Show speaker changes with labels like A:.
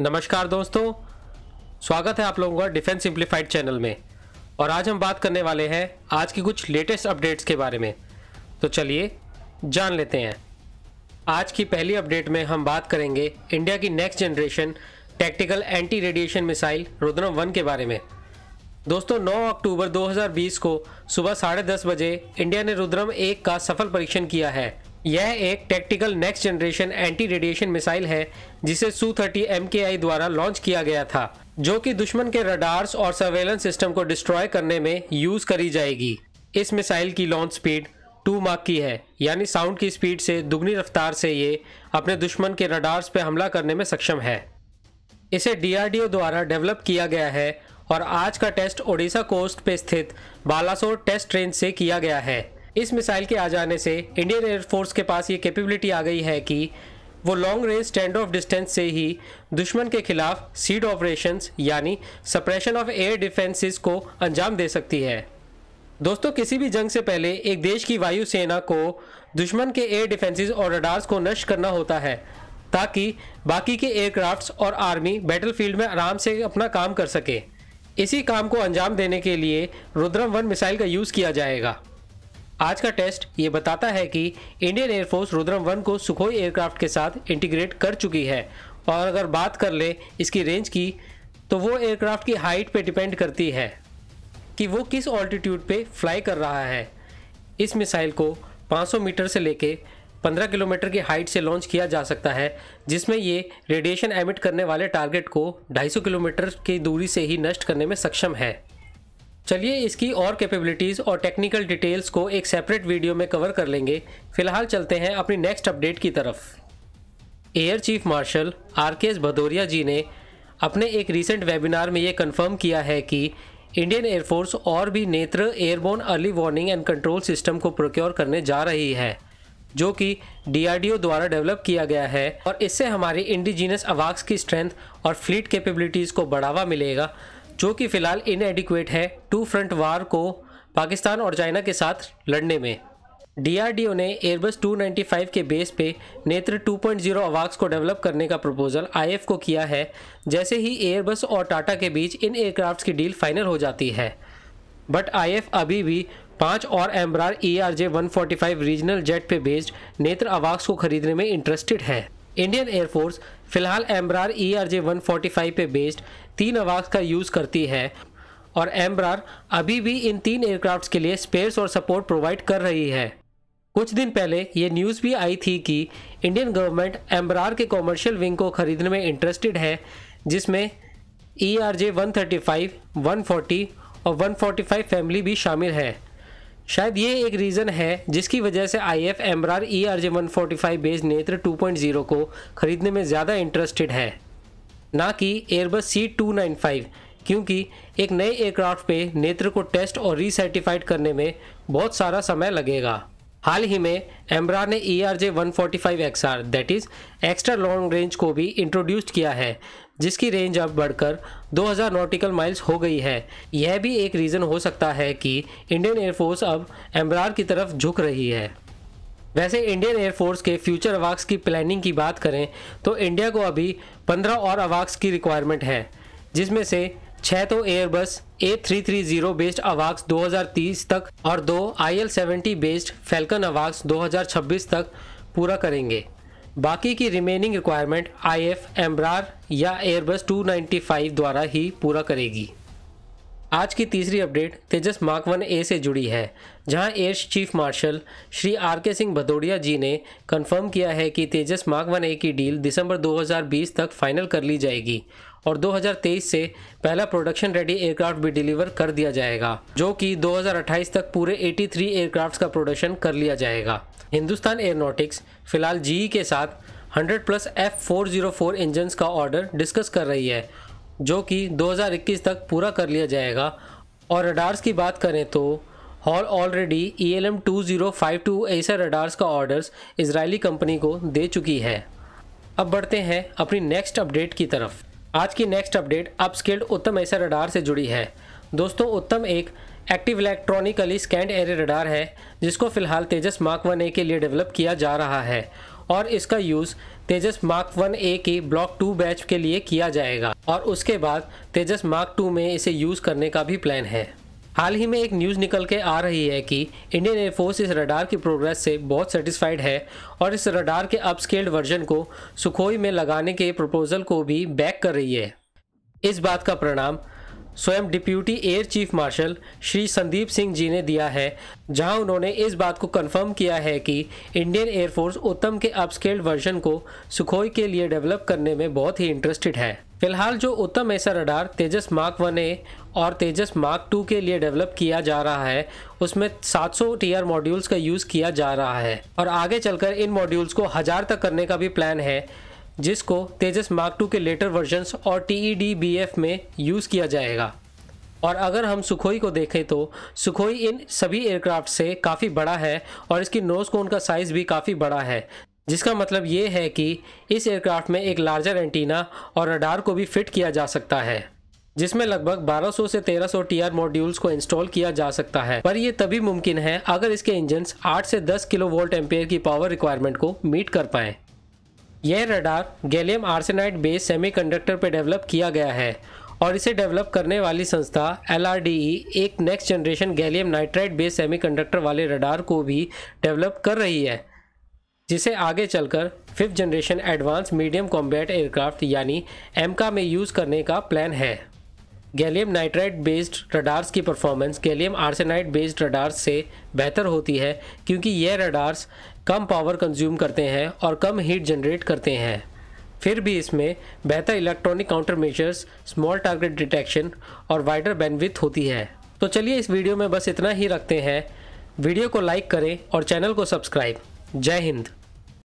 A: नमस्कार दोस्तों स्वागत है आप लोगों का डिफेंस सिंप्लीफाइड चैनल में और आज हम बात करने वाले हैं आज की कुछ लेटेस्ट अपडेट्स के बारे में तो चलिए जान लेते हैं आज की पहली अपडेट में हम बात करेंगे इंडिया की next generation tactical anti radiation missile Rudram one के बारे में दोस्तों 9 अक्टूबर 2020 को सुबह साढ़े दस बजे इंडिया ने रुद्रम एक का सफल परीक्षण किया है यह एक tactical next generation anti radiation missile है जिसे सू थर्टी एम द्वारा लॉन्च किया गया था जो कि दुश्मन के रडार्स और सर्वेलेंस सिस्टम को डिस्ट्रॉय करने में यूज़ करी जाएगी इस मिसाइल की लॉन्च स्पीड टू मार्क की है यानी साउंड की स्पीड से दुगनी रफ्तार से ये अपने दुश्मन के रडार्स पर हमला करने में सक्षम है इसे डीआरडीओ द्वारा डेवलप किया गया है और आज का टेस्ट ओडिशा कोस्ट पे स्थित बालासोर टेस्ट रेंज से किया गया है इस मिसाइल के आ जाने से इंडियन एयरफोर्स के पास ये कैपेबिलिटी आ गई है कि वो long range stand off distance से ही दुश्मन के खिलाफ सीड ऑपरेशन यानी सप्रेशन ऑफ एयर डिफेंसेस को अंजाम दे सकती है दोस्तों किसी भी जंग से पहले एक देश की वायुसेना को दुश्मन के एयर डिफेंसेस और रडार्स को नष्ट करना होता है ताकि बाकी के एयरक्राफ्ट्स और आर्मी बैटलफील्ड में आराम से अपना काम कर सके इसी काम को अंजाम देने के लिए रुद्रम वन मिसाइल का यूज़ किया जाएगा आज का टेस्ट ये बताता है कि इंडियन एयरफोर्स रुद्रम वन को सुखोई एयरक्राफ्ट के साथ इंटीग्रेट कर चुकी है और अगर बात कर ले इसकी रेंज की तो वो एयरक्राफ्ट की हाइट पे डिपेंड करती है कि वो किस ऑल्टीट्यूड पे फ्लाई कर रहा है इस मिसाइल को 500 मीटर से लेके 15 किलोमीटर की हाइट से लॉन्च किया जा सकता है जिसमें ये रेडिएशन एमिट करने वाले टारगेट को 250 किलोमीटर की दूरी से ही नष्ट करने में सक्षम है चलिए इसकी और कैपेबिलिटीज़ और टेक्निकल डिटेल्स को एक सेपरेट वीडियो में कवर कर लेंगे फिलहाल चलते हैं अपनी नेक्स्ट अपडेट की तरफ air chief marshal R K S Bhadauria ji ने अपने एक रिसेंट वेबिनार में ये कन्फर्म किया है कि इंडियन एयरफोर्स और भी Netra airborne early warning and control system को प्रोक्योर करने जा रही है जो कि डीआरडीओ द्वारा डेवलप किया गया है और इससे हमारी इंडिजीनियस अवाक्स की स्ट्रेंथ और फ्लीट कैपेबिलिटीज़ को बढ़ावा मिलेगा जो कि फ़िलहाल इनएडिकुएट है टू फ्रंट वार को पाकिस्तान और चाइना के साथ लड़ने में डीआरडीओ ने एयरबस 295 के बेस पे नेत्र 2.0 अवाक्स को डेवलप करने का प्रपोजल आईएफ को किया है जैसे ही एयरबस और टाटा के बीच इन एयरक्राफ्ट की डील फाइनल हो जाती है बट आईएफ अभी भी पाँच और Embraer E R J regional jet पे बेस्ड नेत्र अवाक्स को खरीदने में इंटरेस्टेड है इंडियन एयरफोर्स फिलहाल Embraer E R J one forty five पे बेस्ड तीन आवाज का यूज़ करती है और एम्ब्रार अभी भी इन तीन एयरक्राफ्ट्स के लिए स्पेयर्स और सपोर्ट प्रोवाइड कर रही है कुछ दिन पहले ये न्यूज़ भी आई थी कि इंडियन गवर्नमेंट एम्ब्रार के कॉमर्शियल विंग को खरीदने में इंटरेस्टेड है जिसमें E R J one thirty five one forty और वन फोर्टी फाइव फैमिली भी शामिल है शायद ये एक रीज़न है जिसकी वजह से I F Embraer E R J one forty five base Netra two point zero को ख़रीदने में ज़्यादा इंटरेस्टेड है ना कि Airbus C two nine five क्योंकि एक नए एयरक्राफ्ट पे नेत्र को टेस्ट और रीसर्टिफाइड करने में बहुत सारा समय लगेगा हाल ही में एम्ब्रा ने E R J one forty five X R that is extra long range को भी इंट्रोड्यूस किया है जिसकी रेंज अब बढ़कर 2000 नॉटिकल माइल्स हो गई है यह भी एक रीज़न हो सकता है कि इंडियन एयरफोर्स अब एम्ब्रार की तरफ झुक रही है वैसे इंडियन एयरफोर्स के फ्यूचर अवाक्स की प्लानिंग की बात करें तो इंडिया को अभी 15 और अवाक्स की रिक्वायरमेंट है जिसमें से छह तो Airbus A three three zero based अवाक्स 2030 तक और दो I L seventy based Falcon अवाक्स 2026 तक पूरा करेंगे बाकी की remaining requirement I F Embraer या एयरबस 295 द्वारा ही पूरा करेगी आज की तीसरी update Tejas mark one A से जुड़ी है जहां air chief marshal Shri R K Singh भदौड़िया जी ने कंफर्म किया है कि तेजस मार्क वन ए की डील दिसंबर 2020 तक फाइनल कर ली जाएगी और 2023 से पहला प्रोडक्शन रेडी एयरक्राफ्ट भी डिलीवर कर दिया जाएगा जो कि 2028 तक पूरे 83 एयरक्राफ्ट का प्रोडक्शन कर लिया जाएगा हिंदुस्तान एयरनोटिक्स फिलहाल जी e के साथ 100 प्लस एफ फोर इंजन का ऑर्डर डिस्कस कर रही है जो कि 2021 तक पूरा कर लिया जाएगा और रडार्स की बात करें तो HAL already E L M two zero five two ऐसा रडार्स का ऑर्डर्स इसराइली कंपनी को दे चुकी है अब बढ़ते हैं अपनी नेक्स्ट अपडेट की तरफ आज की नेक्स्ट अपडेट अपस्केल्ड उत्तम ऐसा रडार से जुड़ी है दोस्तों उत्तम एक active electronically scanned array radar है जिसको फिलहाल तेजस मार्क वन ए के लिए डेवलप किया जा रहा है और इसका use Tejas mark one A की ब्लॉक टू बैच के लिए किया जाएगा और उसके बाद तेजस मार्क टू में इसे यूज़ करने का भी प्लान है हाल ही में एक न्यूज़ निकल के आ रही है कि इंडियन एयरफोर्स इस रडार की प्रोग्रेस से बहुत सेटिस्फाइड है और इस रडार के अपस्केल्ड वर्जन को सुखोई में लगाने के प्रपोजल को भी बैक कर रही है इस बात का परिणाम स्वयं deputy air chief marshal Shri Sandeep Singh ji ने दिया है जहां उन्होंने इस बात को कंफर्म किया है कि इंडियन एयरफोर्स उत्तम के अपस्केल्ड वर्जन को सुखोई के लिए डेवलप करने में बहुत ही इंटरेस्टेड है फिलहाल जो उत्तम ऐसा radar Tejas mark one A और तेजस मार्क टू के लिए डेवलप किया जा रहा है उसमें 700 सौ टीआर मॉड्यूल्स का यूज़ किया जा रहा है और आगे चलकर इन मॉड्यूल्स को हज़ार तक करने का भी प्लान है जिसको तेजस मार्क टू के लेटर वर्जन्स और T E D B F में यूज़ किया जाएगा और अगर हम सुखोई को देखें तो सुखोई इन सभी एयरक्राफ्ट से काफ़ी बड़ा है और इसकी नोज़ कोन का साइज़ भी काफ़ी बड़ा है जिसका मतलब ये है कि इस एयरक्राफ्ट में एक लार्जर एंटीना और रडार को भी फिट किया जा सकता है जिसमें लगभग 1200 से 1300 टीआर मॉड्यूल्स को इंस्टॉल किया जा सकता है पर यह तभी मुमकिन है अगर इसके इंजन 8 से 10 किलो वोल्ट एम्पेयर की पावर रिक्वायरमेंट को मीट कर पाएं यह radar gallium arsenide base semiconductor पर डेवलप किया गया है और इसे डेवलप करने वाली संस्था एल e, एक next generation gallium nitride base semiconductor वाले रडार को भी डेवलप कर रही है जिसे आगे चलकर fifth generation advance medium combat aircraft यानी एमका में यूज़ करने का प्लान है गैलियम नाइट्राइड बेस्ड रडार्स की performance gallium arsenide based radars से बेहतर होती है क्योंकि यह रडार्स कम पावर कंज्यूम करते हैं और कम हीट जनरेट करते हैं फिर भी इसमें बेहतर electronic counter measures small target detection और वाइडर बेनविथ होती है तो चलिए इस वीडियो में बस इतना ही रखते हैं वीडियो को लाइक करें और चैनल को सब्सक्राइब जय हिंद